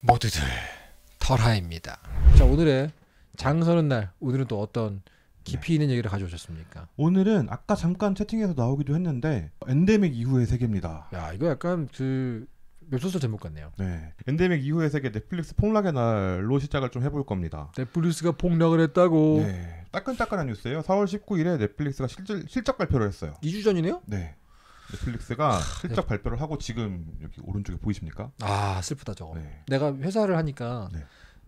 모두들 털하입니다. 자 오늘의 장서는 날 오늘은 또 어떤 깊이 있는 얘기를 가져오셨습니까? 오늘은 아까 잠깐 채팅에서 나오기도 했는데 엔데믹 이후의 세계입니다. 야 이거 약간 그 웹소설 제목 같네요. 네. 엔데믹 이후의 세계 넷플릭스 폭락의 날로 시작을 좀 해볼 겁니다. 넷플릭스가 폭락을 했다고. 네. 따끈따끈한 뉴스예요. 4월 19일에 넷플릭스가 실질, 실적 발표를 했어요. 2주 전이네요? 네. 넷플릭스가 슬쩍 네. 발표를 하고 지금 여기 오른쪽에 보이십니까? 아 슬프다 저거. 네. 내가 회사를 하니까 네.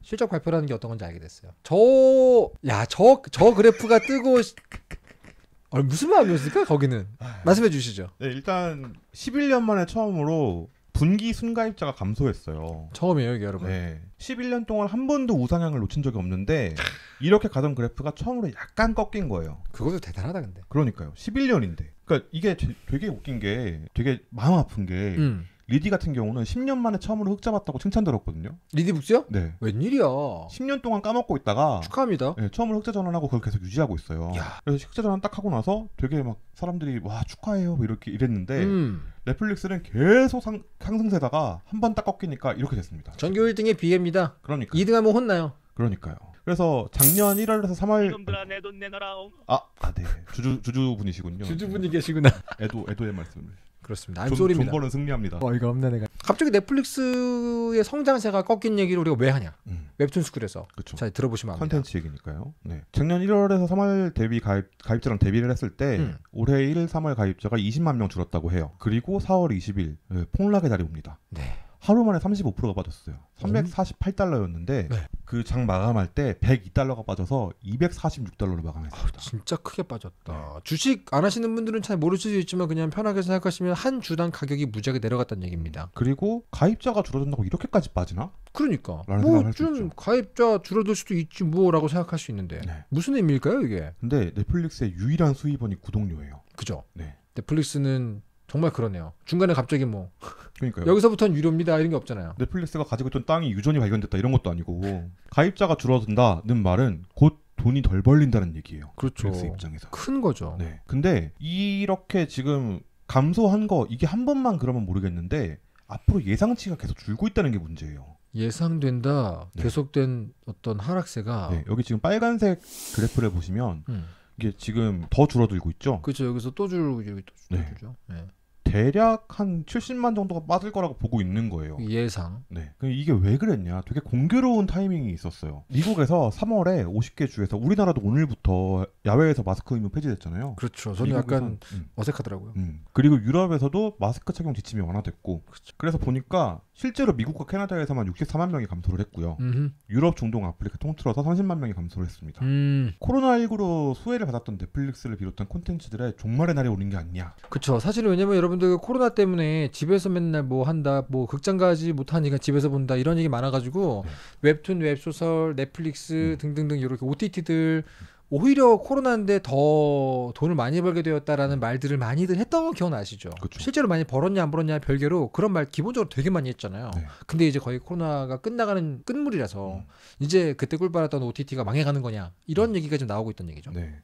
실적 발표라는 게 어떤 건지 알게 됐어요. 저야저저 저 그래프가 뜨고 아, 무슨 마음이었을까 거기는 말씀해 주시죠. 네 일단 11년 만에 처음으로 분기 순가입자가 감소했어요. 처음이에요, 이게 여러분. 네. 11년 동안 한 번도 우상향을 놓친 적이 없는데 이렇게 가던 그래프가 처음으로 약간 꺾인 거예요. 그것도 대단하다 근데. 그러니까요. 11년인데. 그러니까 이게 되게 웃긴 게 되게 마음 아픈 게 음. 리디 같은 경우는 10년 만에 처음으로 흑 잡았다고 칭찬 들었거든요. 리디북스요? 네. 웬일이야. 10년 동안 까먹고 있다가 축하합니다. 네, 처음으로 흑자 전환하고 그걸 계속 유지하고 있어요. 야. 그래서 흑자 전환 딱 하고 나서 되게 막 사람들이 와 축하해요 뭐 이렇게 이랬는데 음. 넷플릭스는 계속 상, 상승세다가 한 번 딱 꺾이니까 이렇게 됐습니다. 전교 1등의 비애입니다. 그러니까. 2등하면 혼나요. 그러니까요. 그래서 작년 1월에서 3월 아 아, 네. 주주 주주 분이시군요. 주주분이 계시구나. 애도 애도의 말씀을. 그렇습니다. 안소리입니다. 존버는 승리합니다. 어이가 없네 내가. 갑자기 넷플릭스의 성장세가 꺾인 얘기를 우리가 왜 하냐? 음. 웹툰 스쿨에서 그쵸. 잘 들어보시면 압니다. 컨텐츠 얘기니까요. 네. 작년 1월에서 3월 대비 가입, 가입자랑 대비를 했을 때 음. 올해 1, 3월 가입자가 20만 명 줄었다고 해요. 그리고 4월 20일 네, 폭락의 달이 옵니다. 네. 하루 만에 35%가 빠졌어요. 348달러였는데 음. 네. 그장 마감할 때 102달러가 빠져서 246달러로 마감했습니다. 아, 진짜 크게 빠졌다. 네. 주식 안 하시는 분들은 잘 모르실 수 있지만 그냥 편하게 생각하시면 한 주당 가격이 무지하게 내려갔다는 얘기입니다. 그리고 가입자가 줄어든다고 이렇게까지 빠지나? 그러니까 뭐 좀 가입자 줄어들 수도 있지 뭐라고 생각할 수 있는데 네. 무슨 의미일까요 이게? 근데 넷플릭스의 유일한 수입원이 구독료예요. 그죠? 네. 넷플릭스는 정말 그러네요. 중간에 갑자기 뭐 그러니까요. 여기서부터는 유료입니다 이런 게 없잖아요. 넷플릭스가 가지고 있던 땅이 유전이 발견됐다 이런 것도 아니고 가입자가 줄어든다는 말은 곧 돈이 덜 벌린다는 얘기예요. 그렇죠. 넷플릭스 입장에서 큰 거죠. 네. 근데 이렇게 지금 감소한 거 이게 한 번만 그러면 모르겠는데 앞으로 예상치가 계속 줄고 있다는 게 문제예요. 예상된다 네. 계속된 어떤 하락세가 네, 여기 지금 빨간색 그래프를 보시면 음. 이게 지금 더 줄어들고 있죠. 그렇죠. 여기서 또 줄고 또 줄고 네. 줄죠. 네. 대략 한 70만 정도가 빠질 거라고 보고 있는 거예요. 예상. 네. 이게 왜 그랬냐? 되게 공교로운 타이밍이 있었어요. 미국에서 3월에 50개 주에서 우리나라도 오늘부터 야외에서 마스크 의무 폐지됐잖아요. 그렇죠. 저는 약간 음. 어색하더라고요. 음. 그리고 유럽에서도 마스크 착용 지침이 완화됐고 그렇죠. 그래서 보니까 실제로 미국과 캐나다에서만 64만 명이 감소를 했고요. 음흠. 유럽, 중동, 아프리카 통틀어서 30만 명이 감소를 했습니다. 음. 코로나19로 수혜를 받았던 넷플릭스를 비롯한 콘텐츠들의 종말의 날이 오는 게 아니냐. 그렇죠. 사실은 왜냐면 여러분들 코로나 때문에 집에서 맨날 뭐 한다, 뭐 극장 가지 못하니까 집에서 본다 이런 얘기 많아가지고 네. 웹툰, 웹소설, 넷플릭스 음. 등등등 이렇게 OTT들 오히려 코로나인데 더 돈을 많이 벌게 되었다라는 말들을 많이들 했던 거 기억나시죠? 그쵸. 실제로 많이 벌었냐 안 벌었냐 별개로 그런 말 기본적으로 되게 많이 했잖아요. 네. 근데 이제 거의 코로나가 끝나가는 끝물이라서 음. 이제 그때 꿀빨았던 OTT가 망해가는 거냐 이런 음. 얘기가 지 나오고 있던 얘기죠. 네.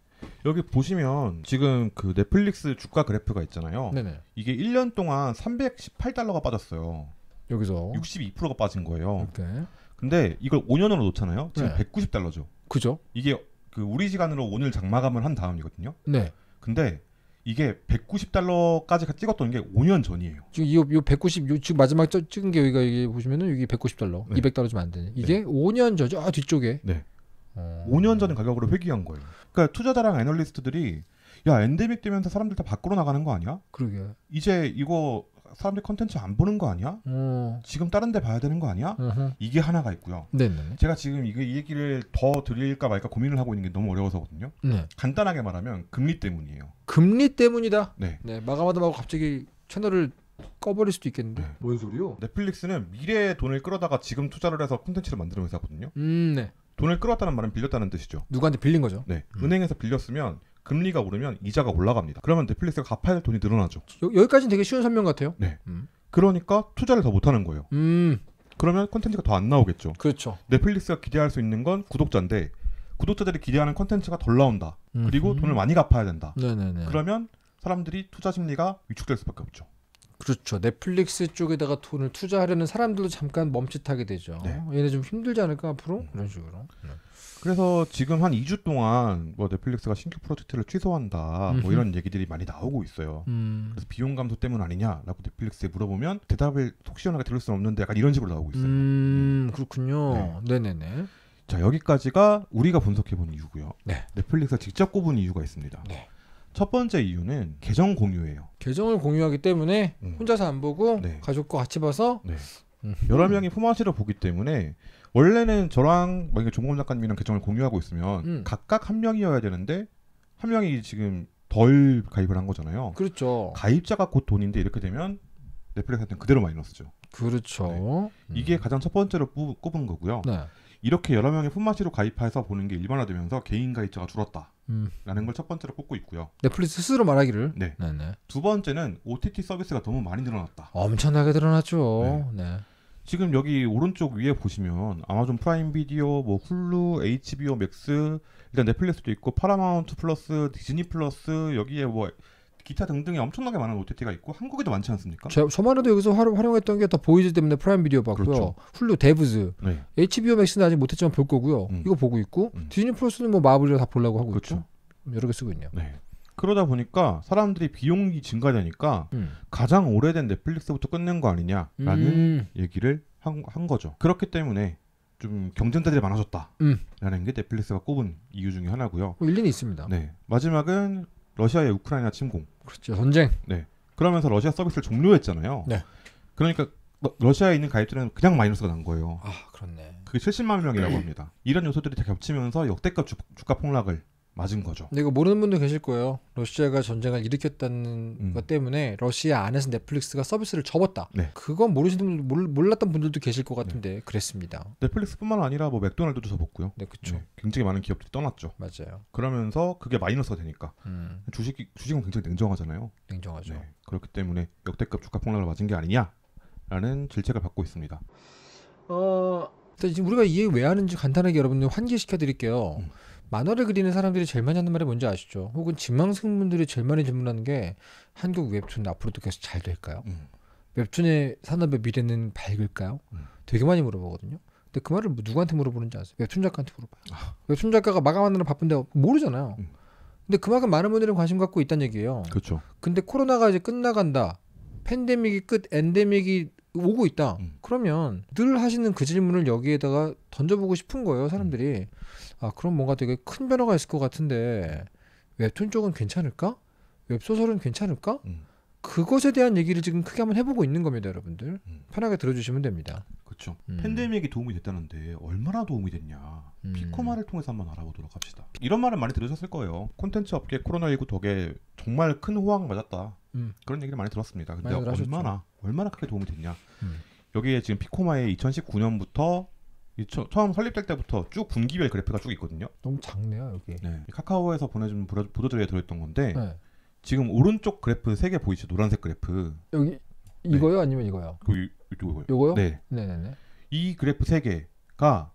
여기 보시면 지금 그 넷플릭스 주가 그래프가 있잖아요. 네네. 이게 1년 동안 318달러가 빠졌어요. 여기서 62%가 빠진 거예요. 이렇게. 네. 근데 이걸 5년으로 놓잖아요. 지금 네. 190달러죠. 그죠? 이게 그 우리 시간으로 오늘 장마감을 한 다음이거든요. 네. 근데 이게 190달러까지 찍었던 게 5년 전이에요. 지금 이, 이 190, 요 지금 마지막 찍은 게 여기가 여기 보시면은 여기 190달러, 네. 200달러 좀안 되네. 네. 이게 네. 5년 전죠. 아 뒤쪽에. 네. 어... 5년 전 가격으로 회귀한 거예요. 그러니까 투자자랑 애널리스트들이 야 엔데믹 되면서 사람들 다 밖으로 나가는 거 아니야? 그러게. 이제 이거 사람들이 컨텐츠 안 보는 거 아니야? 음. 지금 다른 데 봐야 되는 거 아니야? 음흠. 이게 하나가 있고요. 네네. 제가 지금 이이 얘기를 더 드릴까 말까 고민을 하고 있는 게 너무 어려워서거든요. 네. 간단하게 말하면 금리 때문이에요. 금리 때문이다. 네. 네 마감하다 말고 갑자기 채널을 꺼버릴 수도 있겠는데. 네. 뭔 소리요? 넷플릭스는 미래의 돈을 끌어다가 지금 투자를 해서 콘텐츠를 만드는 회사거든요. 음, 네. 돈을 끌었다는 말은 빌렸다는 뜻이죠. 누구한테 빌린 거죠? 네. 음. 은행에서 빌렸으면 금리가 오르면 이자가 올라갑니다. 그러면 넷플릭스가 갚아야 할 돈이 늘어나죠. 여, 여기까지는 되게 쉬운 설명 같아요. 네. 음. 그러니까 투자를 더 못하는 거예요. 음. 그러면 콘텐츠가 더 안 나오겠죠. 그렇죠. 넷플릭스가 기대할 수 있는 건 구독자인데 구독자들이 기대하는 콘텐츠가 덜 나온다. 음흠. 그리고 돈을 많이 갚아야 된다. 네네네. 그러면 사람들이 투자 심리가 위축될 수밖에 없죠. 그렇죠. 넷플릭스 쪽에다가 돈을 투자하려는 사람들도 잠깐 멈칫하게 되죠. 네. 얘네 좀 힘들지 않을까 앞으로? 음. 이런 식으로. 네. 그래서 지금 한 2주 동안 뭐 넷플릭스가 신규 프로젝트를 취소한다 뭐 이런 얘기들이 많이 나오고 있어요. 음. 그래서 비용 감소 때문 아니냐라고 넷플릭스에 물어보면 대답을 속 시원하게 들을 수는 없는데 약간 이런 식으로 나오고 있어요. 음, 음, 그렇군요. 네. 네네네. 자 여기까지가 우리가 분석해본 이유고요. 네. 넷플릭스가 직접 꼽은 이유가 있습니다. 네. 첫 번째 이유는 계정 공유예요. 계정을 공유하기 때문에 음. 혼자서 안 보고 네. 가족과 같이 봐서 네. 음. 여러 명이 포맷으를 보기 때문에 원래는 저랑 만약에 뭐 조모 작가님이랑 계정을 공유하고 있으면 음. 각각 한 명이어야 되는데 한 명이 지금 덜 가입을 한 거잖아요. 그렇죠. 가입자가 곧 돈인데 이렇게 되면 넷플릭스한테 그대로 마이너스죠. 그렇죠. 네. 음. 이게 음. 가장 첫 번째로 부, 꼽은 거고요. 네. 이렇게 여러 명의 품맛이로 가입해서 보는 게 일반화되면서 개인 가입자가 줄었다라는 음. 걸첫 번째로 꼽고 있고요. 넷플릭스 스스로 말하기를. 네. 네네. 두 번째는 OTT 서비스가 너무 많이 늘어났다. 엄청나게 늘어났죠. 네. 네. 지금 여기 오른쪽 위에 보시면 아마존 프라임 비디오, 뭐 훌루, HBO 맥스, 일단 넷플릭스도 있고 파라마운트 플러스, 디즈니 플러스 여기에 뭐 기타 등등의 엄청나게 많은 OTT가 있고 한국에도 많지 않습니까? 제, 저만해도 여기서 활용했던 게다 보이즈 때문에 프라임 비디오 봤고요. 그렇죠. 훌루 데브즈, 네. HBO 맥스는 아직 못했지만 볼 거고요. 음. 이거 보고 있고 음. 디즈니 플러스는 뭐 마블이라 다 보려고 하고 그렇죠. 있죠. 여러 개 쓰고 있네요. 네. 그러다 보니까 사람들이 비용이 증가되니까 음. 가장 오래된 넷플릭스부터 끝낸 거 아니냐라는 음. 얘기를 한, 한, 거죠. 그렇기 때문에 좀 경쟁자들이 많아졌다라는 게 넷플릭스가 꼽은 이유 중에 하나고요. 일리는 있습니다. 네. 마지막은 러시아의 우크라이나 침공. 그렇죠. 전쟁. 네. 그러면서 러시아 서비스를 종료했잖아요. 네. 그러니까 러시아에 있는 가입자는 그냥 마이너스가 난 거예요. 아, 그렇네. 그게 70만 명이라고 합니다. 이런 요소들이 다 겹치면서 역대급 주, 주가 폭락을 맞은 거죠. 근데 이거 모르는 분도 계실 거예요. 러시아가 전쟁을 일으켰다는 음. 것 때문에 러시아 안에서 넷플릭스가 서비스를 접었다. 네. 그건 모르시는 분, 몰랐던 분들도 계실 것 같은데 네. 그랬습니다. 넷플릭스뿐만 아니라 뭐 맥도날드도 접었고요. 네, 그렇죠. 네, 굉장히 많은 기업들이 떠났죠. 맞아요. 그러면서 그게 마이너스가 되니까 음. 주식 주식은 굉장히 냉정하잖아요. 냉정하죠. 네, 그렇기 때문에 역대급 주가 폭락을 맞은 게 아니냐라는 질책을 받고 있습니다. 어, 일단 지금 우리가 이해 왜 하는지 간단하게 여러분들 환기시켜 드릴게요. 음. 만화를 그리는 사람들이 제일 많이 하는 말이 뭔지 아시죠? 혹은 지망생분들이 제일 많이 질문하는 게 한국 웹툰 앞으로도 계속 잘 될까요? 음. 웹툰의 산업의 미래는 밝을까요? 음. 되게 많이 물어보거든요. 근데 그 말을 누구한테 물어보는지 아세요? 웹툰 작가한테 물어봐요. 아. 웹툰 작가가 마감하느라 바쁜데 모르잖아요. 음. 근데 그만큼 많은 분들이 관심 갖고 있다는 얘기예요. 그렇죠. 근데 코로나가 이제 끝나간다. 팬데믹이 끝, 엔데믹이 오고 있다. 음. 그러면 늘 하시는 그 질문을 여기에다가 던져보고 싶은 거예요, 사람들이. 음. 아, 그럼 뭔가 되게 큰 변화가 있을 것 같은데 웹툰 쪽은 괜찮을까? 웹소설은 괜찮을까? 음. 그것에 대한 얘기를 지금 크게 한번 해보고 있는 겁니다, 여러분들. 음. 편하게 들어주시면 됩니다. 그렇죠. 팬데믹이 도움이 됐다는데 얼마나 도움이 됐냐. 음. 피코마를 통해서 한번 알아보도록 합시다. 이런 말을 많이 들으셨을 거예요. 콘텐츠 업계 코로나19 덕에 정말 큰 호황을 맞았다. 음. 그런 얘기를 많이 들었습니다. 근데 얼마나 하셨죠. 얼마나 크게 도움이 됐냐? 음. 여기에 지금 피코마의 2019년부터 처, 음 설립될 때부터 쭉 분기별 그래프가 쭉 있거든요. 너무 작네요 여기. 네. 카카오에서 보내준 보도, 자료에 들어있던 건데 네. 지금 오른쪽 그래프 세 개 보이죠? 노란색 그래프. 여기 네. 이거요 네. 아니면 이거요? 그 요거요. 요거요? 네. 네네네. 이 그래프 세 개가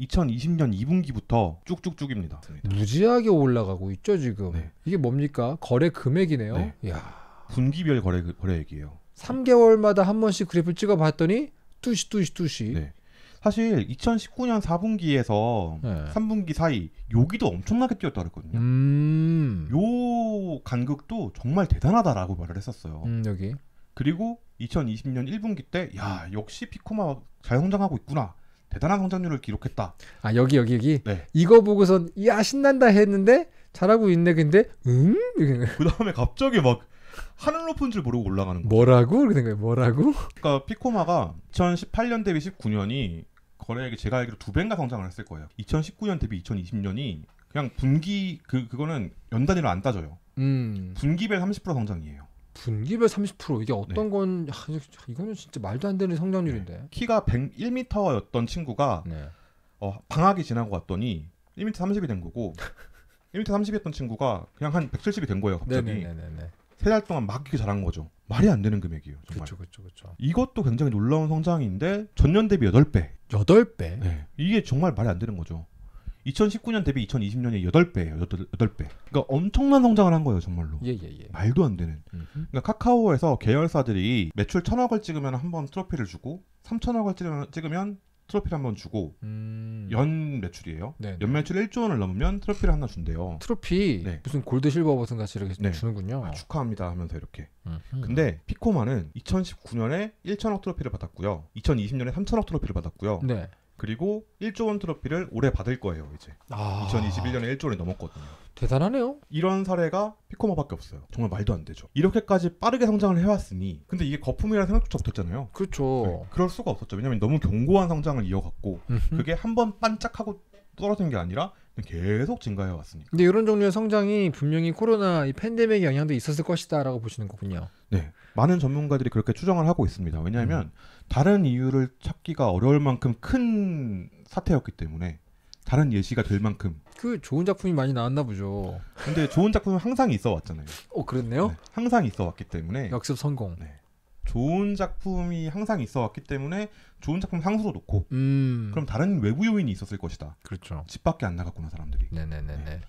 2020년 2분기부터 쭉쭉쭉입니다. 무지하게 올라가고 있죠 지금. 네. 이게 뭡니까? 거래 금액이네요. 네. 야. 분기별 거래 거래액이에요. 3개월마다 한 번씩 그래프를 찍어봤더니 뚜시 뚜시 뚜시. 네. 사실 2019년 4분기에서 네. 3분기 사이 요기도 엄청나게 뛰었다 그랬거든요. 음. 요 간극도 정말 대단하다라고 말을 했었어요. 음, 여기. 그리고 2020년 1분기 때야 역시 피코마 잘 성장하고 있구나. 대단한 성장률을 기록했다. 아 여기 여기 여기. 네. 이거 보고선 야 신난다 했는데 잘하고 있네 근데 음? 그 다음에 갑자기 막 하늘 높은 줄 모르고 올라가는 거 뭐라고? 그런 거예요. 뭐라고? 그러니까 피코마가 2018년 대비 19년이 거래액이 제가 알기로 두 배인가 성장을 했을 거예요. 2019년 대비 2020년이 그냥 분기 그 그거는 연 단위로 안 따져요. 음. 분기별 30% 성장이에요. 분기별 30% 이게 어떤 네. 건 하, 이거는 진짜 말도 안 되는 성장률인데. 네. 키가 101m였던 친구가 네. 어, 방학이 지나고 왔더니 1m 30이 된 거고 1m 30이었던 친구가 그냥 한 170이 된 거예요 갑자기. 네네네네. 세달 동안 막히렇게 자란 거죠. 말이 안 되는 금액이에요. 정말. 그렇그렇그렇 이것도 굉장히 놀라운 성장인데 전년 대비 여덟 배여배 네. 이게 정말 말이 안 되는 거죠. 2019년 대비 2020년에 여덟 배예요 여덟 배 그러니까 엄청난 성장을 한 거예요, 정말로. 예, 예, 예. 말도 안 되는. 그러니까 카카오에서 계열사들이 매출 천억을 찍으면 한 번 트로피를 주고 삼천억을 찍으면 트로피를 한번 주고 음... 연 매출이에요. 네네. 네. 연 매출 1조 원을 넘으면 트로피를 하나 준대요. 트로피 네. 무슨 골드 실버 버튼 같이 이렇게 네. 주는군요. 아, 축하합니다 하면서 이렇게. 음흠. 근데 피코마는 2019년에 1천억 트로피를 받았고요. 2020년에 3천억 트로피를 받았고요. 네. 그리고 1조 원 트로피를 올해 받을 거예요 이제 아... 2021년에 1조 를 넘었거든요. 대단하네요. 이런 사례가 피코마밖에 없어요. 정말 말도 안 되죠. 이렇게까지 빠르게 성장을 해왔으니 근데 이게 거품이라는 생각조차 못했잖아요. 그렇죠. 네, 그럴 수가 없었죠. 왜냐면 너무 견고한 성장을 이어갔고 그게 한 번 반짝하고 떨어진 게 아니라 계속 증가해 왔으니까. 근데 이런 종류의 성장이 분명히 코로나 이팬데믹 영향도 있었을 것이다라고 보시는 거군요. 네, 많은 전문가들이 그렇게 추정을 하고 있습니다. 왜냐하면 음. 다른 이유를 찾기가 어려울 만큼 큰 사태였기 때문에 다른 예시가 될 만큼. 그 좋은 작품이 많이 나왔나 보죠. 근데 좋은 작품은 항상 있어 왔잖아요. 어, 그렇네요. 네, 항상 있어 왔기 때문에. 역습 성공. 네. 좋은 작품이 항상 있어 왔기 때문에 좋은 작품 상수로 놓고 음. 그럼 다른 외부 요인이 있었을 것이다. 그렇죠. 집 밖에 안 나갔구나 사람들이. 네네네네. 네.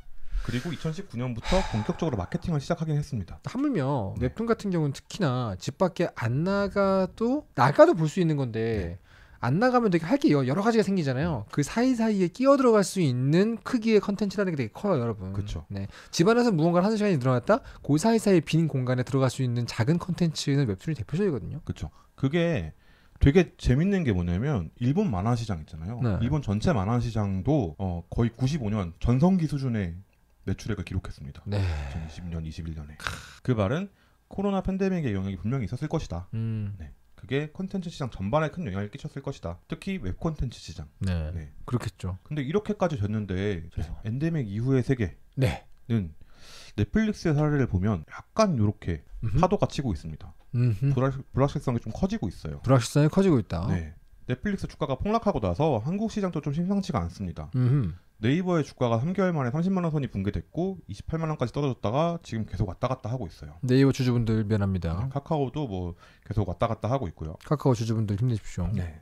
그리고 2019년부터 본격적으로 마케팅을 시작하긴 했습니다. 하물며 네. 웹툰 같은 경우는 특히나 집 밖에 안 나가도 나가도 볼 수 있는 건데 네. 안 나가면 되게 할게 여러 가지가 생기잖아요. 음. 그 사이사이에 끼어 들어갈 수 있는 크기의 컨텐츠라는 게 되게 커요, 여러분. 그렇죠. 네. 집안에서 무언가를 하는 시간이 늘어났다. 그 사이사이 빈 공간에 들어갈 수 있는 작은 컨텐츠는 웹툰이 대표적이거든요. 그렇죠. 그게 되게 재밌는 게 뭐냐면 일본 만화 시장 있잖아요. 네. 일본 전체 만화 시장도 어, 거의 95년 전성기 수준의 매출액을 기록했습니다. 네. 2020년, 21년에. 크... 그 말은 코로나 팬데믹의 영향이 분명히 있었을 것이다. 음. 네. 그게 콘텐츠 시장 전반에 큰 영향을 끼쳤을 것이다. 특히 웹 콘텐츠 시장. 네. 네. 그렇겠죠. 근데 이렇게까지 됐는데 네. 엔데믹 이후의 세계는 네. 넷플릭스의 사례를 보면 약간 이렇게 파도가 치고 있습니다. 불확실성이 좀 커지고 있어요. 불확실성이 커지고 있다. 네. 넷플릭스 주가가 폭락하고 나서 한국 시장도 좀 심상치가 않습니다. 음흠. 네이버의 주가가 3개월 만에 30만 원 선이 붕괴됐고 28만 원까지 떨어졌다가 지금 계속 왔다 갔다 하고 있어요. 네이버 주주분들 미안합니다. 네, 카카오도 뭐 계속 왔다 갔다 하고 있고요. 카카오 주주분들 힘내십시오. 네.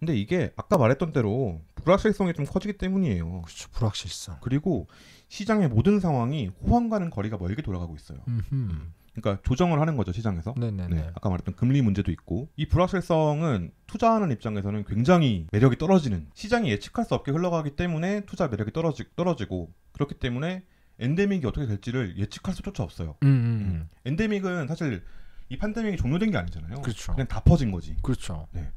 근데 이게 아까 말했던 대로 불확실성이 좀 커지기 때문이에요. 그렇죠. 불확실성. 그리고 시장의 모든 상황이 호황과는 거리가 멀게 돌아가고 있어요. 음흠. 그러니까 조정을 하는 거죠 시장에서. 네네네. 네, 아까 말했던 금리 문제도 있고 이 불확실성은 투자하는 입장에서는 굉장히 매력이 떨어지는 시장이 예측할 수 없게 흘러가기 때문에 투자 매력이 떨어지, 떨어지고 그렇기 때문에 엔데믹이 어떻게 될지를 예측할 수조차 없어요. 음, 음, 음. 음. 엔데믹은 사실 이 팬데믹이 종료된 게 아니잖아요. 그렇죠. 그냥 다 퍼진 거지. 그렇죠. 네.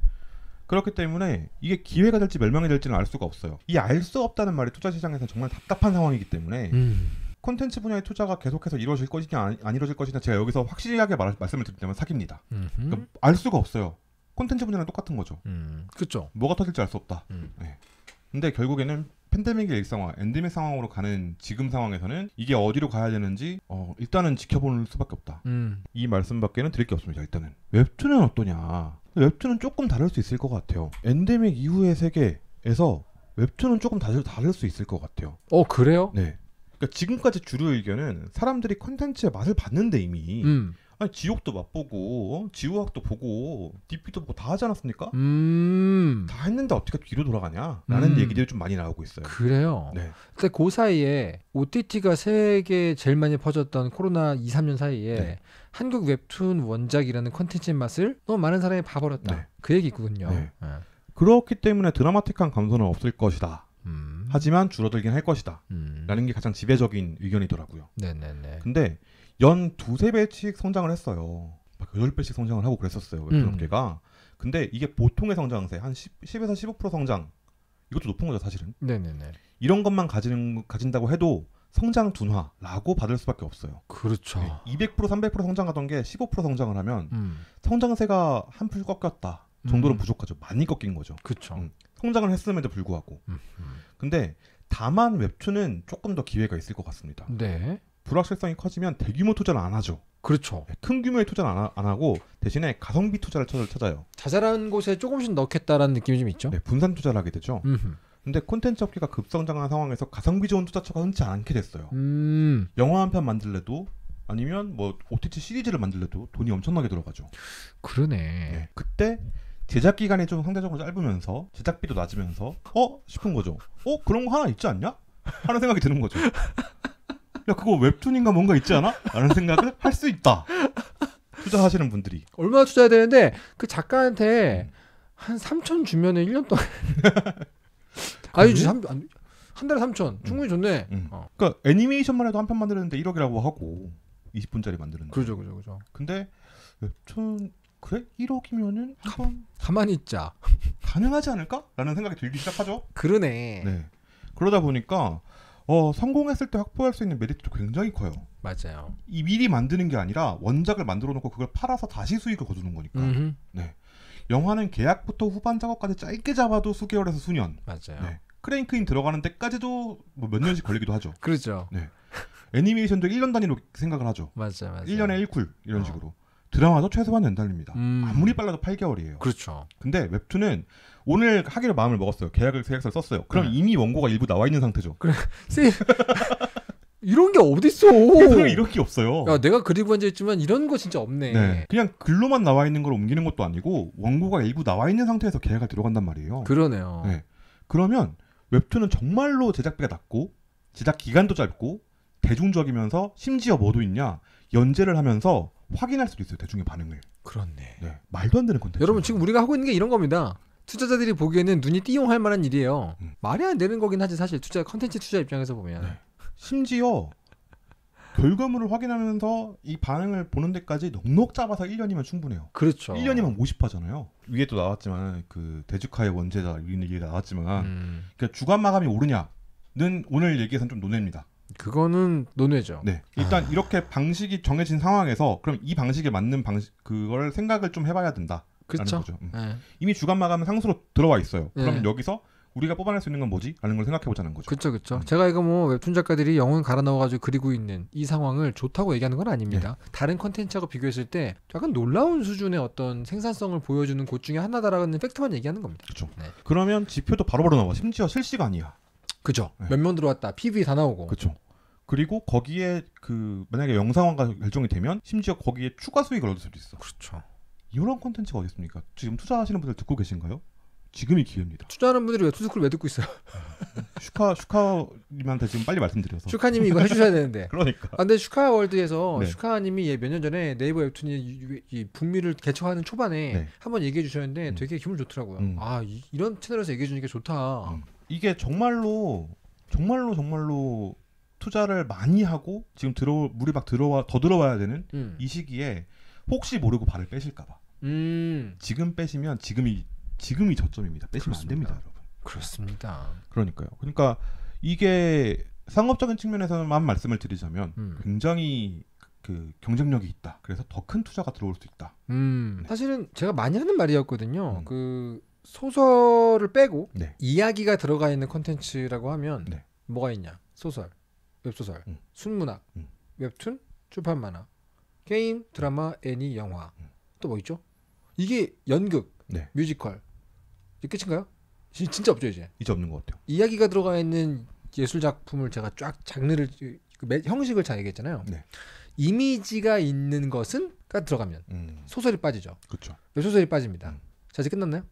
그렇기 때문에 이게 기회가 될지 멸망이 될지는 알 수가 없어요. 이 알 수 없다는 말이 투자 시장에서 정말 답답한 상황이기 때문에 음. 콘텐츠 분야의 투자가 계속해서 이루어질 것이냐 안, 안 이루어질 것이냐 제가 여기서 확실하게 말, 말씀을 드리자면 사기입니다. 그러니까 알 수가 없어요. 콘텐츠 분야는 똑같은 거죠. 음, 그렇죠. 뭐가 터질지 알 수 없다. 음. 네. 근데 결국에는 팬데믹의 일상화, 엔데믹 상황으로 가는 지금 상황에서는 이게 어디로 가야 되는지 어, 일단은 지켜보는 수밖에 없다. 음. 이 말씀밖에는 드릴 게 없습니다. 일단은 웹툰은 어떠냐? 웹툰은 조금 다를 수 있을 것 같아요. 엔데믹 이후의 세계에서 웹툰은 조금 다를, 다를 수 있을 것 같아요. 어 그래요? 네. 그러니까 지금까지 주류 의견은 사람들이 콘텐츠의 맛을 봤는데 이미 음. 아니 지옥도 맛보고 어? 지우학도 보고 디피도 보고 다 하지 않았습니까? 음. 다 했는데 어떻게 뒤로 돌아가냐라는 음. 얘기들이 좀 많이 나오고 있어요. 그래요. 네. 근데 그 사이에 OTT가 세계 제일 많이 퍼졌던 코로나 2, 3년 사이에 네. 한국 웹툰 원작이라는 컨텐츠의 맛을 너무 많은 사람이 봐버렸다. 네. 그 얘기군요. 있 네. 네. 그렇기 때문에 드라마틱한 감소는 없을 것이다. 음. 하지만 줄어들긴 할 것이다. 음. 라는 게 가장 지배적인 의견이더라고요. 네네네. 근데 연 두세 배씩 성장을 했어요. 막 여덟 배씩 성장을 하고 그랬었어요. 웹툰업계가. 음. 근데 이게 보통의 성장세 한 10, 10에서 15% 성장. 이것도 높은 거죠, 사실은. 네네네. 이런 것만 가진, 가진다고 해도 성장 둔화라고 받을 수밖에 없어요. 그렇죠. 네, 200% 300% 성장하던 게 15% 성장을 하면 음. 성장세가 한 풀 꺾였다 정도는 음. 부족하죠. 많이 꺾인 거죠. 그렇죠. 음. 성장을 했음에도 불구하고. 음. 근데 다만 웹툰은 조금 더 기회가 있을 것 같습니다. 네. 불확실성이 커지면 대규모 투자를 안 하죠. 그렇죠. 네, 큰 규모의 투자를 안, 하, 고 대신에 가성비 투자를 찾아요. 자잘한 곳에 조금씩 넣겠다라는 느낌이 좀 있죠. 네, 분산 투자를 하게 되죠. 음흠. 근데 콘텐츠 업계가 급성장한 상황에서 가성비 좋은 투자처가 흔치 않게 됐어요. 음. 영화 한 편 만들래도 아니면 뭐 OTT 시리즈를 만들래도 돈이 엄청나게 들어가죠. 그러네. 네, 그때 제작 기간이 좀 상대적으로 짧으면서 제작비도 낮으면서 어 싶은 거죠. 어 그런 거 하나 있지 않냐? 하는 생각이 드는 거죠. 야 그거 웹툰인가 뭔가 있지 않아? 라는 생각을 할 수 있다. 투자하시는 분들이 얼마 투자해야 되는데 그 작가한테 한 3천 주면은 1년 동안 아니 3, 한, 한 달에 3천 음. 충분히 좋네. 음. 어. 그러니까 애니메이션만 해도 한 편 만드는데 1억이라고 하고 20분짜리 만드는. 그죠, 그죠, 그죠. 근데 웹툰 그래 1억이면은 한번 가만히 있자 가능하지 않을까라는 생각이 들기 시작하죠. 그러네. 네. 그러다 보니까 어, 성공했을 때 확보할 수 있는 메리트도 굉장히 커요. 맞아요. 이 미리 만드는 게 아니라 원작을 만들어 놓고 그걸 팔아서 다시 수익을 거두는 거니까. 음흠. 네. 영화는 계약부터 후반 작업까지 짧게 잡아도 수개월에서 수년. 맞아요. 네. 크랭크인 들어가는 데까지도 뭐몇 년씩 걸리기도 하죠. 그렇죠. 네. 애니메이션도 1년 단위로 생각을 하죠. 맞아, 맞아. 1년에 1쿨 이런 어. 식으로. 드라마도 최소한 연달립니다. 음. 아무리 빨라도 8개월이에요. 그렇죠. 근데 웹툰은 오늘 하기로 마음을 먹었어요. 계약을 계약서를 썼어요. 그럼 네. 이미 원고가 일부 나와 있는 상태죠. 그래. 세 이런 게 어딨어. 이런 게 없어요. 야, 내가 그리고 앉아있지만 이런 거 진짜 없네. 네. 그냥 글로만 나와 있는 걸 옮기는 것도 아니고 원고가 일부 나와 있는 상태에서 계약을 들어간단 말이에요. 그러네요. 네. 그러면 웹툰은 정말로 제작비가 낮고 제작 기간도 짧고 대중적이면서 심지어 뭐도 있냐 연재를 하면서 확인할 수도 있어요 대중의 반응을. 그렇네. 네, 말도 안 되는 건데. 여러분 지금 우리가 하고 있는 게 이런 겁니다. 투자자들이 보기에는 눈이 띠용할 만한 일이에요. 음. 말이 안 되는 거긴 하지 사실 투자 컨텐츠 투자 입장에서 보면. 네. 심지어 결과물을 확인하면서 이 반응을 보는 데까지 넉넉 잡아서 1년이면 충분해요. 그렇죠. 1년이면 50화잖아요. 위에 또 나왔지만 그대즈카의 원제자 이런 얘기가 나왔지만 음. 그러니까 주간 마감이 오르냐는 오늘 얘기에서는좀 논외입니다. 그거는 논외죠. 네. 일단 아... 이렇게 방식이 정해진 상황에서 그럼 이 방식에 맞는 방식 그걸 생각을 좀 해봐야 된다. 그렇죠. 음. 네. 이미 주간 마감은 상수로 들어와 있어요. 그럼 네. 여기서 우리가 뽑아낼 수 있는 건 뭐지? 라는 걸 생각해 보자는 거죠. 그렇죠, 그렇죠. 음. 제가 이거 뭐 웹툰 작가들이 영혼 갈아 넣어가지고 그리고 있는 이 상황을 좋다고 얘기하는 건 아닙니다. 네. 다른 컨텐츠하고 비교했을 때 약간 놀라운 수준의 어떤 생산성을 보여주는 곳 중에 하나다라는 팩트만 얘기하는 겁니다. 그렇죠. 네. 그러면 지표도 바로바로 나와. 심지어 실시간이야. 그죠. 네. 몇명 들어왔다. PV 다 나오고. 그렇죠. 그리고 거기에 그 만약에 영상화가 결정이 되면 심지어 거기에 추가 수익을 얻을 수도 있어. 그렇죠. 이런 콘텐츠가 어디 있습니까? 지금 투자하시는 분들 듣고 계신가요? 지금이 기회입니다. 투자하는 분들이 왜 투스쿨 왜 듣고 있어요? 아, 슈카 슈카님한테 지금 빨리 말씀드려서. 슈카님이 이거 해주셔야 되는데. 그러니까. 아, 근데 슈카 월드에서 네. 슈카님이 예, 몇년 전에 네이버 웹툰이 이 북미를 개척하는 초반에 네. 한번 얘기해 주셨는데 음. 되게 기분 좋더라고요. 음. 아 이, 런 채널에서 얘기해 주니까 좋다. 음. 이게 정말로 정말로 정말로 투자를 많이 하고 지금 들어 물이 막 들어와 더 들어와야 되는 음. 이 시기에 혹시 모르고 발을 빼실까봐 음. 지금 빼시면 지금이 지금이 저점입니다. 빼시면 그렇습니다. 안 됩니다, 여러분. 그렇습니다. 그러니까요. 그러니까 이게 상업적인 측면에서만 말씀을 드리자면 음. 굉장히 그 경쟁력이 있다. 그래서 더 큰 투자가 들어올 수 있다. 음. 네. 사실은 제가 많이 하는 말이었거든요. 음. 그 소설을 빼고 네. 이야기가 들어가 있는 콘텐츠라고 하면 네. 뭐가 있냐? 소설, 웹소설, 음. 순문학, 음. 웹툰, 출판 만화, 게임, 드라마, 애니, 영화. 음. 또뭐 있죠? 이게 연극, 네. 뮤지컬. 이제 끝인가요? 지, 진짜 없죠, 이제. 이제 없는 것 같아요. 이야기가 들어가 있는 예술 작품을 제가 쫙 장르를 그 매, 형식을 잘 얘기했잖아요. 네. 이미지가 있는 것은가 들어가면 음. 소설이 빠지죠. 그렇죠. 소설이 빠집니다. 음. 자 이제 끝났나요?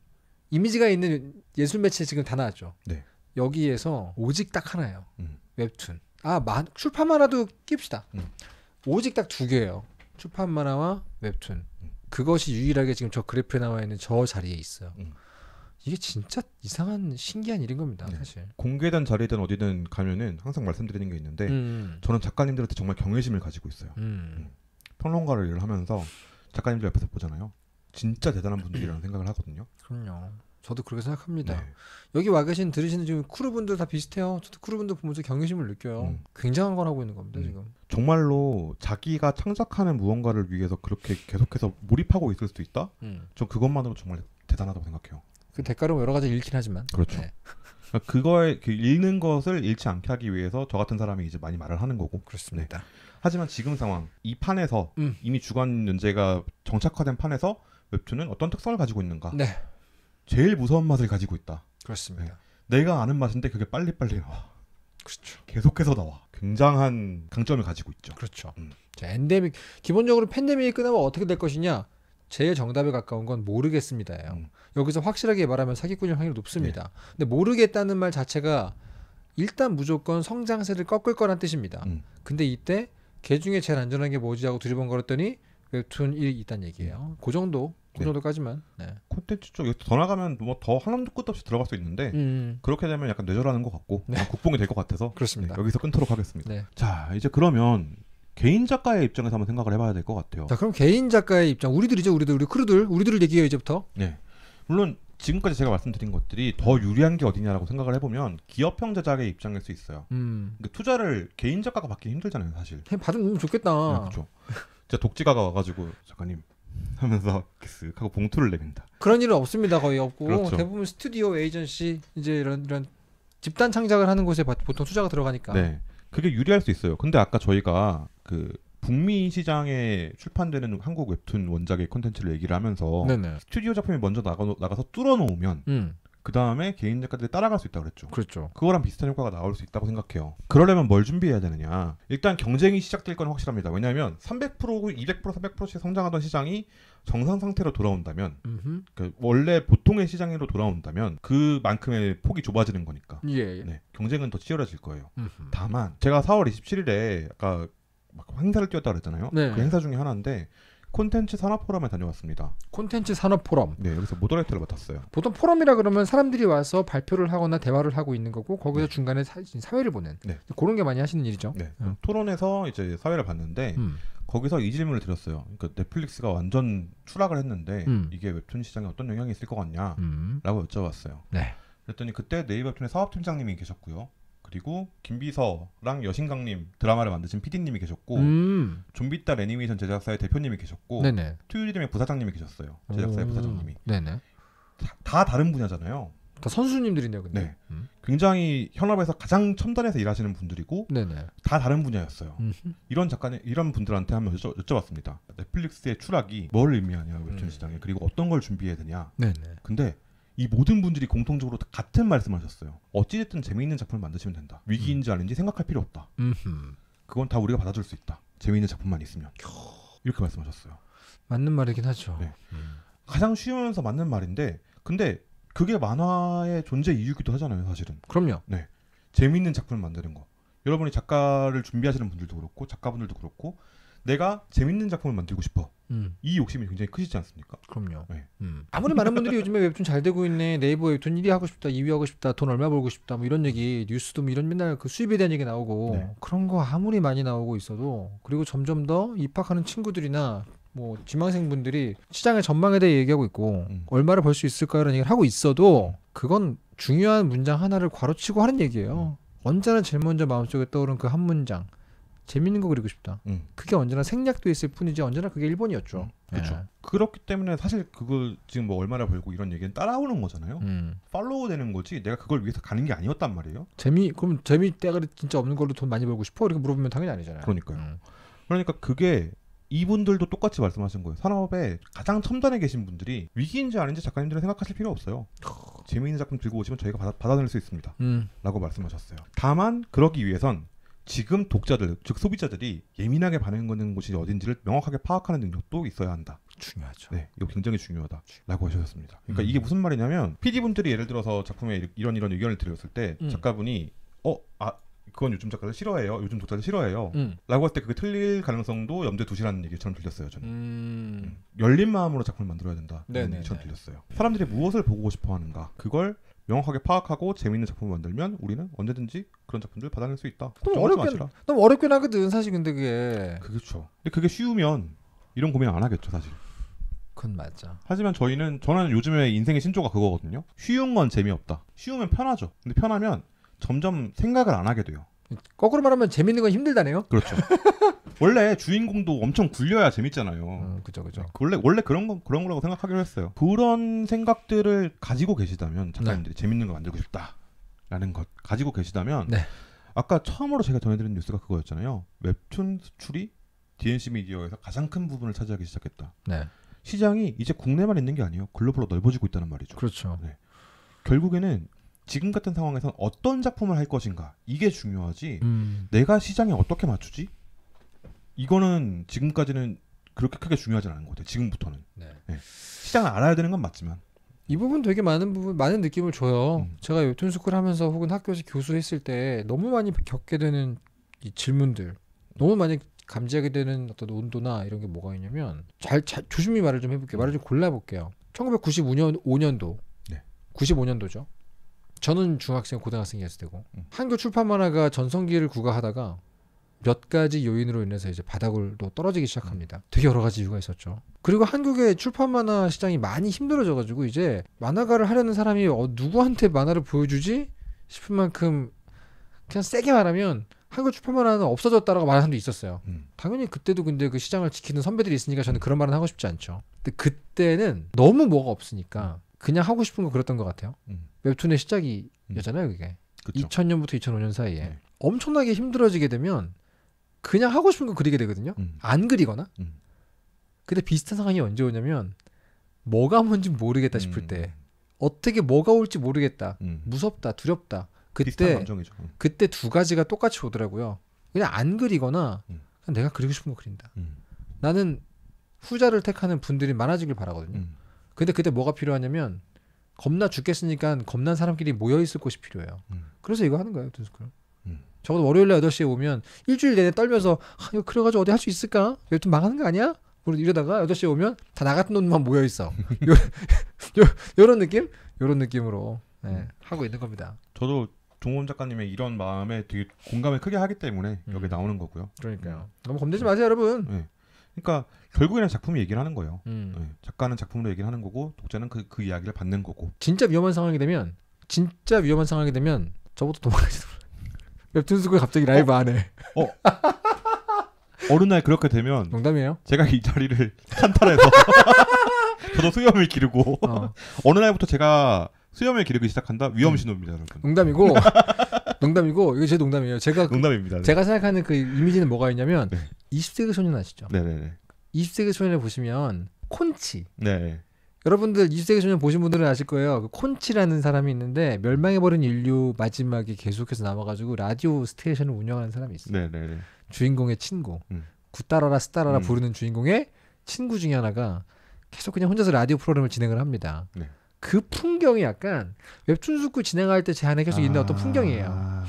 이미지가 있는 예술 매체 지금 다 나왔죠. 네. 여기에서 오직 딱 하나예요. 음. 웹툰. 아 만, 출판 만화도 낍시다. 음. 오직 딱 두 개예요. 출판 만화와 웹툰. 음. 그것이 유일하게 지금 저 그래프에 나와 있는 저 자리에 있어요. 음. 이게 진짜 이상한 신기한 일인 겁니다. 네. 사실 공개된 자리든 어디든 가면은 항상 말씀드리는 게 있는데 음. 저는 작가님들한테 정말 경외심을 가지고 있어요. 음. 음. 평론가를 일 하면서 작가님들 옆에서 보잖아요. 진짜 대단한 분들이라는 생각을 하거든요. 그럼요. 저도 그렇게 생각합니다. 네. 여기 와 계신 들으시는 지금 크루분들 다 비슷해요. 저도 크루분들 보면서 경외심을 느껴요. 음. 굉장한 걸 하고 있는 겁니다, 음. 지금. 정말로 자기가 창작하는 무언가를 위해서 그렇게 계속해서 몰입하고 있을 수도 있다? 음. 전 그것만으로 정말 대단하다고 생각해요. 그 대가로 여러 가지 잃긴 하지만. 그렇죠. 네. 그러니까 그거에그 잃는 것을 잃지 않게 하기 위해서 저 같은 사람이 이제 많이 말을 하는 거고. 그렇습니다. 네. 하지만 지금 상황, 이 판에서 음. 이미 주관 연재가 정착화된 판에서 웹툰은 어떤 특성을 가지고 있는가? 네. 제일 무서운 맛을 가지고 있다. 그렇습니다. 네. 내가 아는 맛인데 그게 빨리빨리 나와. 그렇죠. 계속해서 나와. 굉장한 강점을 가지고 있죠. 그렇죠. 음. 자, 엔데믹 기본적으로 팬데믹이 끝나면 어떻게 될 것이냐? 제일 정답에 가까운 건 모르겠습니다예요. 음. 여기서 확실하게 말하면 사기꾼일 확률이 높습니다. 네. 근데 모르겠다는 말 자체가 일단 무조건 성장세를 꺾을 거란 뜻입니다. 음. 근데 이때 개 중에 제일 안전한 게 뭐지 하고 들이번거렸더니 웹툰 1이 있단 얘기예요. 그 정도 그 정도까지만. 네. 콘텐츠 쪽더 나가면 뭐 더 하나도 끝도 없이 들어갈 수 있는데 음, 음. 그렇게 되면 약간 뇌절하는 것 같고 네. 국뽕이 될 것 같아서 그렇습니다. 네, 여기서 끊도록 하겠습니다. 네. 자 이제 그러면 개인 작가의 입장에서 한번 생각을 해봐야 될 것 같아요. 자 그럼 개인 작가의 입장 우리들이죠 우리들 우리 크루들 우리들을 얘기해 이제부터. 네. 물론 지금까지 제가 말씀드린 것들이 더 유리한 게 어디냐라고 생각을 해보면 기업형 제작의 입장일 수 있어요. 음. 그러니까 투자를 개인 작가가 받기 힘들잖아요 사실. 받으면 좋겠다. 네, 그렇죠. 제 독지가가 와가지고 작가님 하면서 쓱 하고 봉투를 내민다. 그런 일은 없습니다. 거의 없고 그렇죠. 대부분 스튜디오 에이전시 이제 이런 이런 집단 창작을 하는 곳에 보통 투자가 들어가니까. 네. 그게 유리할 수 있어요. 근데 아까 저희가 그 북미 시장에 출판되는 한국 웹툰 원작의 콘텐츠를 얘기를 하면서 네네. 스튜디오 작품이 먼저 나가, 나가서 뚫어놓으면 음. 그 다음에 개인 작가들이 따라갈 수 있다고 그랬죠. 그렇죠. 그거랑 비슷한 효과가 나올 수 있다고 생각해요. 그러려면 뭘 준비해야 되느냐. 일단 경쟁이 시작될 건 확실합니다. 왜냐하면 300%, 200%, 300%씩 성장하던 시장이 정상 상태로 돌아온다면 그 원래 보통의 시장으로 돌아온다면 그만큼의 폭이 좁아지는 거니까 예, 예. 네, 경쟁은 더 치열해질 거예요. 음흠. 다만 제가 4월 27일에 아까 막 행사를 뛰었다 고 그랬잖아요. 네. 그 행사 중에 하나인데 콘텐츠 산업 포럼에 다녀왔습니다. 콘텐츠 산업 포럼. 네, 여기서 모더레이터를 맡았어요. 보통 포럼이라 그러면 사람들이 와서 발표를 하거나 대화를 하고 있는 거고 거기서 네. 중간에 사, 회를 보는 네. 그런 게 많이 하시는 일이죠. 네. 음. 토론에서 이제 사회를 봤는데 음. 거기서 이 질문을 드렸어요. 그러니까 넷플릭스가 완전 추락을 했는데 음. 이게 웹툰 시장에 어떤 영향이 있을 것 같냐라고 음. 여쭤봤어요. 네. 그랬더니 그때 네이버 웹툰의 사업팀장님이 계셨고요. 그리고 김비서랑 여신강님 드라마를 만드신 PD님이 계셨고 음. 좀비딸 애니메이션 제작사의 대표님이 계셨고 투유리즘의 부사장님이 계셨어요. 제작사의 오. 부사장님이 네네. 다, 다, 다른 분야잖아요. 다 그러니까 선수님들이네요, 근데. 네. 음. 굉장히 현업에서 가장 첨단에서 일하시는 분들이고 네네. 다 다른 분야였어요. 음 이런 작가님 이런 분들한테 한번 여쭤, 여쭤봤습니다. 넷플릭스의 추락이 뭘 의미하냐 웹툰 음. 시장에 음. 그리고 어떤 걸 준비해야 되냐. 네네. 근데 이 모든 분들이 공통적으로 같은 말씀 하셨어요. 어찌됐든 재미있는 작품을 만드시면 된다. 위기인지 아닌지 생각할 필요 없다. 음흠. 그건 다 우리가 받아줄 수 있다. 재미있는 작품만 있으면. 이렇게 말씀하셨어요. 맞는 말이긴 하죠. 네. 음. 가장 쉬우면서 맞는 말인데 근데 그게 만화의 존재 이유기도 하잖아요, 사실은. 그럼요. 네. 재미있는 작품을 만드는 거. 여러분이 작가를 준비하시는 분들도 그렇고 작가분들도 그렇고 내가 재밌는 작품을 만들고 싶어. 음. 이 욕심이 굉장히 크시지 않습니까? 그럼요. 네. 음. 아무리 많은 분들이 요즘에 웹툰 잘 되고 있네, 네이버 웹툰 1위 하고 싶다, 2위 하고 싶다, 돈 얼마 벌고 싶다, 뭐 이런 얘기, 뉴스도 뭐 이런 맨날 그 수입에 대한 얘기 나오고 네. 그런 거 아무리 많이 나오고 있어도 그리고 점점 더 입학하는 친구들이나 뭐 지망생분들이 시장의 전망에 대해 얘기하고 있고 음. 얼마를 벌 수있을까 이런 얘기를 하고 있어도 네. 그건 중요한 문장 하나를 괄호치고 하는 얘기예요. 음. 언제나 제일 먼저 마음속에 떠오른 그 한 문장. 재밌는 거 그리고 싶다. 음. 그게 언제나 생략돼 있을 뿐이지 언제나 그게 일본이었죠. 음, 그렇죠. 예. 그렇기 때문에 사실 그걸 지금 뭐 얼마나 벌고 이런 얘기는 따라오는 거잖아요. 음. 팔로우 되는 거지. 내가 그걸 위해서 가는 게 아니었단 말이에요. 재미 그럼 재미 때가 진짜 없는 걸로 돈 많이 벌고 싶어 이렇게 물어보면 당연히 아니잖아요. 그러니까요. 음. 그러니까 그게 이분들도 똑같이 말씀하신 거예요. 산업에 가장 첨단에 계신 분들이 위기인지 아닌지 작가님들은 생각하실 필요 없어요. 재미있는 작품 들고 오시면 저희가 받아, 받아낼 수 있습니다. 음. 라고 말씀하셨어요. 다만 그러기 위해선 지금 독자들 즉 소비자들이 예민하게 반응하는 곳이 어딘지를 명확하게 파악하는 능력도 있어야 한다. 중요하죠. 네, 이거 굉장히 중요하다라고 하셨습니다. 그러니까 음. 이게 무슨 말이냐면 PD 분들이 예를 들어서 작품에 이런 이런 의견을 드렸을 때 음. 작가분이 어, 아 그건 요즘 작가들 싫어해요. 요즘 독자들 싫어해요. 음. 라고 할 때 그게 틀릴 가능성도 염두에 두시라는 얘기처럼 들렸어요. 저는 음... 음. 열린 마음으로 작품을 만들어야 된다. 네네. 얘기처럼 들렸어요. 사람들이 무엇을 보고 싶어 하는가 그걸 명확하게 파악하고 재미있는 작품을 만들면 우리는 언제든지 그런 작품들 받아낼 수 있다. 너무 어렵긴, 너무 어렵긴 하거든 사실 근데 그게. 그렇죠. 근데 그게 쉬우면 이런 고민 안 하겠죠 사실. 그건 맞아. 하지만 저희는 저는 요즘에 인생의 신조가 그거거든요. 쉬운 건 재미없다. 쉬우면 편하죠. 근데 편하면 점점 생각을 안 하게 돼요. 거꾸로 말하면 재밌는 건 힘들다네요. 그렇죠. 원래 주인공도 엄청 굴려야 재밌잖아요. 어, 그죠, 그죠. 네, 원래 원래 그런 거 그런 거라고 생각하기로 했어요. 그런 생각들을 가지고 계시다면 작가님들이 네. 재밌는 거 만들고 싶다라는 것 가지고 계시다면 네. 아까 처음으로 제가 전해드린 뉴스가 그거였잖아요. 웹툰 수출이 DNC 미디어에서 가장 큰 부분을 차지하기 시작했다. 네. 시장이 이제 국내만 있는 게 아니에요. 글로벌로 넓어지고 있다는 말이죠. 그렇죠. 네. 결국에는 지금 같은 상황에선 어떤 작품을 할 것인가 이게 중요하지 음. 내가 시장에 어떻게 맞추지 이거는 지금까지는 그렇게 크게 중요하지 않은 것 같아요 지금부터는 네. 네. 시장을 알아야 되는 건 맞지만 이 부분 되게 많은 부분 많은 느낌을 줘요 음. 제가 웹툰 스쿨 하면서 혹은 학교에서 교수했을 때 너무 많이 겪게 되는 이 질문들 너무 많이 감지하게 되는 어떤 온도나 이런 게 뭐가 있냐면 잘, 잘 조심히 말을 좀 해볼게요 말을 좀 골라볼게요 1995년 5년도 네. 95년도죠 저는 중학생 고등학생이었을 때고 음. 한글 출판 만화가 전성기를 구가하다가 몇 가지 요인으로 인해서 이제 바닥을 또 떨어지기 시작합니다. 되게 여러 가지 이유가 있었죠. 그리고 한국의 출판 만화 시장이 많이 힘들어져가지고 이제 만화가를 하려는 사람이 어, 누구한테 만화를 보여주지 싶은 만큼 그냥 세게 말하면 한글 출판 만화는 없어졌다라고 말하는 사람도 있었어요. 음. 당연히 그때도 근데 그 시장을 지키는 선배들이 있으니까 저는 그런 말은 하고 싶지 않죠. 근데 그때는 너무 뭐가 없으니까 음. 그냥 하고 싶은 거 그랬던 것 같아요. 음. 웹툰의 음. 시작이었잖아요, 그게. 그쵸. 2000년부터 2005년 사이에 네. 엄청나게 힘들어지게 되면 그냥 하고 싶은 거 그리게 되거든요. 음. 안 그리거나. 음. 근데 비슷한 상황이 언제 오냐면 뭐가 뭔지 모르겠다 싶을 음. 때 어떻게 뭐가 올지 모르겠다. 음. 무섭다, 두렵다. 그때 그때 두 가지가 똑같이 오더라고요. 그냥 안 그리거나 그냥 내가 그리고 싶은 거 그린다. 나는 후자를 택하는 분들이 많아지길 바라거든요. 근데 그때 뭐가 필요하냐면 겁나 죽겠으니까 겁난 사람끼리 모여 있을 곳이 필요해요. 음. 그래서 이거 하는 거예요, 두스쿨. 음. 적어도 월요일 날 8시에 오면 일주일 내내 떨면서 아, 이거 그래가지고 어디 할 수 있을까? 여튼 망하는 거 아니야? 이러다가 8시에 오면 다 나 같은 놈만 모여 있어. 이런 느낌? 이런 느낌으로 네, 음. 하고 있는 겁니다. 저도 종원 작가님의 이런 마음에 되게 공감을 크게 하기 때문에 음. 여기 나오는 거고요. 그러니까요. 음. 너무 겁내지 마세요, 여러분. 네. 그러니까 결국에는 작품 얘기를 하는 거예요. 음. 네. 작가는 작품으로 얘기를 하는 거고 독자는 그, 그 이야기를 받는 거고. 진짜 위험한 상황이 되면 진짜 위험한 상황이 되면 저부터 도망가지. 웹툰 쓰고 갑자기 라이브 어? 안 해. 어. 어느 날 그렇게 되면 농담이에요. 제가 이 자리를 탄탄해서 저도 수염을 기르고 어. 어느 날부터 제가 수염을 기르기 시작한다 위험 음. 신호입니다, 여러분. 농담이고 농담이고 이거 제 농담이에요. 제가 그 농담입니다. 네. 제가 생각하는 그 이미지는 뭐가 있냐면 네. 20세기 그 소년 아시죠? 네네네. 20세기 초년에 보시면 콘치. 네. 여러분들 20세기 초년 보신 분들은 아실 거예요. 그 콘치라는 사람이 있는데 멸망해버린 인류 마지막에 계속해서 남아가지고 라디오 스테이션을 운영하는 사람이 있어요. 네네. 네, 네. 주인공의 친구. 음. 구따라라 스따라라 음. 부르는 주인공의 친구 중에 하나가 계속 그냥 혼자서 라디오 프로그램을 진행을 합니다. 네. 그 풍경이 약간 웹툰 숙구 진행할 때 제 안에 계속 있는 어떤 아. 풍경이에요.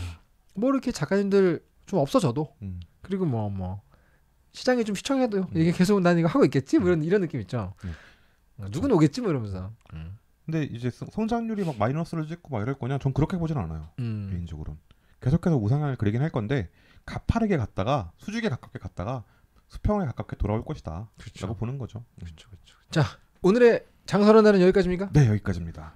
뭐 이렇게 작가님들 좀 없어져도 음. 그리고 뭐뭐 뭐, 뭐 시장에 좀 시청해도 음. 이게 계속 난 이거 하고 있겠지 뭐 이런 음. 이런 느낌 있죠. 음. 어, 누군 오겠지 뭐 이러면서. 근데 이제 성장률이 막 마이너스를 찍고 막 이럴 거냐? 전 그렇게 보진 않아요. 음. 개인적으로 계속해서 우상향을 그리긴 할 건데 가파르게 갔다가 수직에 가깝게 갔다가 수평에 가깝게 돌아올 것이다라고 그렇죠. 보는 거죠. 그렇죠, 그렇죠. 자 오늘의 장설의 날은 여기까지입니까? 네, 여기까지입니다.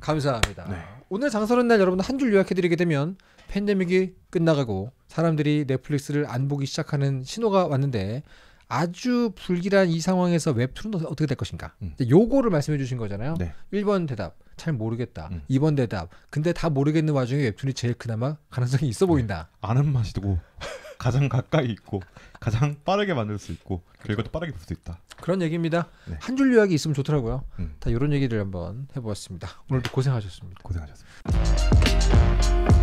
감사합니다. 네. 오늘 장사하날 여러분 한 줄 요약해드리게 되면 팬데믹이 끝나가고 사람들이 넷플릭스를 안 보기 시작하는 신호가 왔는데 아주 불길한 이 상황에서 웹툰은 어떻게 될 것인가? 음. 요거를 말씀해 주신 거잖아요. 네. 1번 대답 잘 모르겠다. 음. 2번 대답 근데 다 모르겠는 와중에 웹툰이 제일 그나마 가능성이 있어 보인다. 네. 아는 맛이 고 가장 가까이 있고 가장 빠르게 만들 수 있고 그렇죠. 결과도 빠르게 볼 수 있다. 그런 얘기입니다. 네. 한줄 요약이 있으면 좋더라고요. 음. 다 이런 얘기를 한번 해보았습니다. 오늘도 고생하셨습니다. 고생하셨습니다.